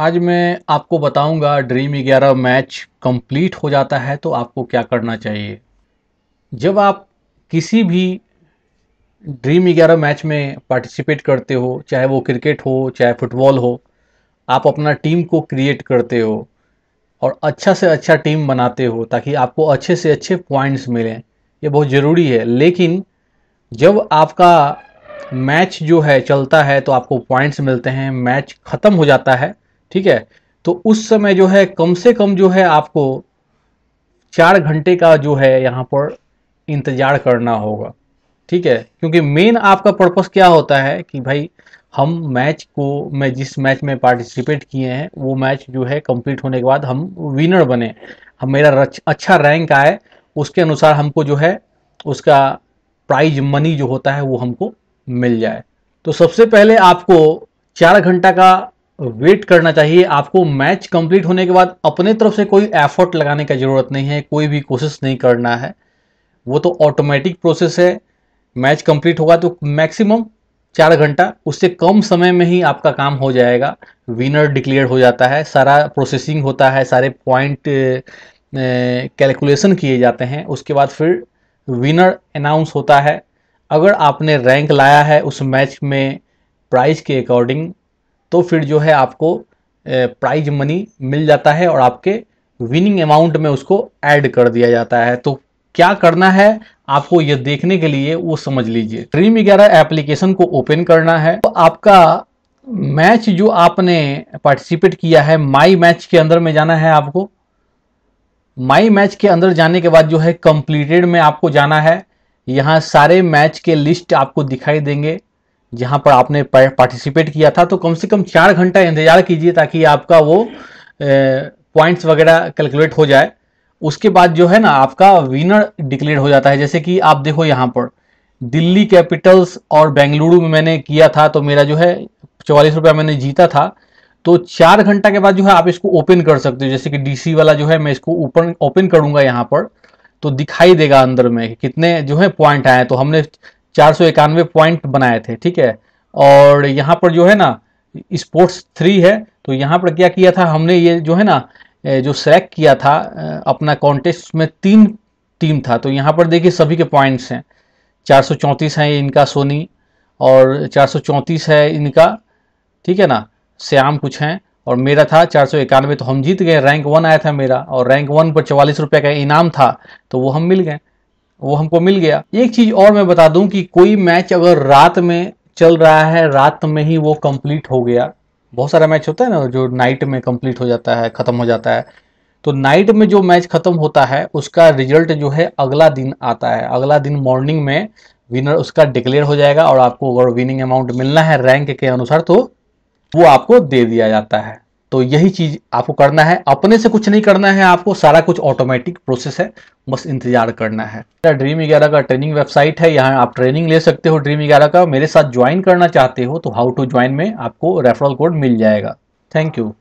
आज मैं आपको बताऊंगा ड्रीम 11 मैच कंप्लीट हो जाता है तो आपको क्या करना चाहिए जब आप किसी भी ड्रीम 11 मैच में पार्टिसिपेट करते हो चाहे वो क्रिकेट हो चाहे फुटबॉल हो आप अपना टीम को क्रिएट करते हो और अच्छा से अच्छा टीम बनाते हो ताकि आपको अच्छे से अच्छे पॉइंट्स मिलें ये बहुत ज़रूरी है लेकिन जब आपका मैच जो है चलता है तो आपको पॉइंट्स मिलते हैं मैच ख़त्म हो जाता है ठीक है तो उस समय जो है कम से कम जो है आपको चार घंटे का जो है यहाँ पर इंतजार करना होगा ठीक है क्योंकि मेन आपका पर्पस क्या होता है कि भाई हम मैच को मैं जिस मैच में पार्टिसिपेट किए हैं वो मैच जो है कंप्लीट होने के बाद हम विनर बने हम मेरा अच्छा रैंक आए उसके अनुसार हमको जो है उसका प्राइज मनी जो होता है वो हमको मिल जाए तो सबसे पहले आपको चार घंटा का वेट करना चाहिए आपको मैच कंप्लीट होने के बाद अपने तरफ से कोई एफर्ट लगाने का ज़रूरत नहीं है कोई भी कोशिश नहीं करना है वो तो ऑटोमेटिक प्रोसेस है मैच कंप्लीट होगा तो मैक्सिमम चार घंटा उससे कम समय में ही आपका काम हो जाएगा विनर डिक्लेयर हो जाता है सारा प्रोसेसिंग होता है सारे पॉइंट कैलकुलेशन किए जाते हैं उसके बाद फिर विनर अनाउंस होता है अगर आपने रैंक लाया है उस मैच में प्राइस के अकॉर्डिंग तो फिर जो है आपको प्राइज मनी मिल जाता है और आपके विनिंग अमाउंट में उसको ऐड कर दिया जाता है तो क्या करना है आपको ये देखने के लिए वो समझ लीजिए ड्रीम ग्यारह एप्लीकेशन को ओपन करना है तो आपका मैच जो आपने पार्टिसिपेट किया है माई मैच के अंदर में जाना है आपको माई मैच के अंदर जाने के बाद जो है कंप्लीटेड में आपको जाना है यहाँ सारे मैच के लिस्ट आपको दिखाई देंगे जहां पर आपने पार्टिसिपेट किया था तो कम से कम चार घंटा इंतज़ार कीजिए ताकि आपका वो पॉइंट्स वगैरह कैलकुलेट हो जाए उसके बाद जो है ना आपका विनर डिक्लेयर हो जाता है जैसे कि आप देखो यहाँ पर दिल्ली कैपिटल्स और बेंगलुरु में मैंने किया था तो मेरा जो है चौवालीस रुपया मैंने जीता था तो चार घंटा के बाद जो है आप इसको ओपन कर सकते हो जैसे कि डीसी वाला जो है मैं इसको ओपन ओपन करूंगा यहाँ पर तो दिखाई देगा अंदर में कितने जो है पॉइंट आए तो हमने चार सौ इक्यानवे पॉइंट बनाए थे ठीक है और यहाँ पर जो है ना स्पोर्ट्स थ्री है तो यहाँ पर क्या किया था हमने ये जो है ना जो सेलेक्ट किया था अपना कॉन्टेस्ट में तीन टीम था तो यहाँ पर देखिए सभी के पॉइंट्स हैं चार सौ चौंतीस हैं इनका सोनी और चार सौ चौंतीस है इनका ठीक है ना श्याम कुछ हैं और मेरा था चार सौ इक्यानवे तो हम जीत गए रैंक वन आया था मेरा और रैंक वन पर चवालीस रुपये का इनाम था तो वो हम मिल गए वो हमको मिल गया एक चीज और मैं बता दूं कि कोई मैच अगर रात में चल रहा है रात में ही वो कंप्लीट हो गया बहुत सारा मैच होता है ना जो नाइट में कंप्लीट हो जाता है ख़त्म हो जाता है तो नाइट में जो मैच ख़त्म होता है उसका रिजल्ट जो है अगला दिन आता है अगला दिन मॉर्निंग में विनर उसका डिक्लेयर हो जाएगा और आपको अगर विनिंग अमाउंट मिलना है रैंक के अनुसार तो वो आपको दे दिया जाता है तो यही चीज आपको करना है अपने से कुछ नहीं करना है आपको सारा कुछ ऑटोमेटिक प्रोसेस है बस इंतजार करना है ड्रीम ग्यारह का ट्रेनिंग वेबसाइट है यहाँ आप ट्रेनिंग ले सकते हो ड्रीम ग्यारह का मेरे साथ ज्वाइन करना चाहते हो तो हाउ टू ज्वाइन में आपको रेफरल कोड मिल जाएगा थैंक यू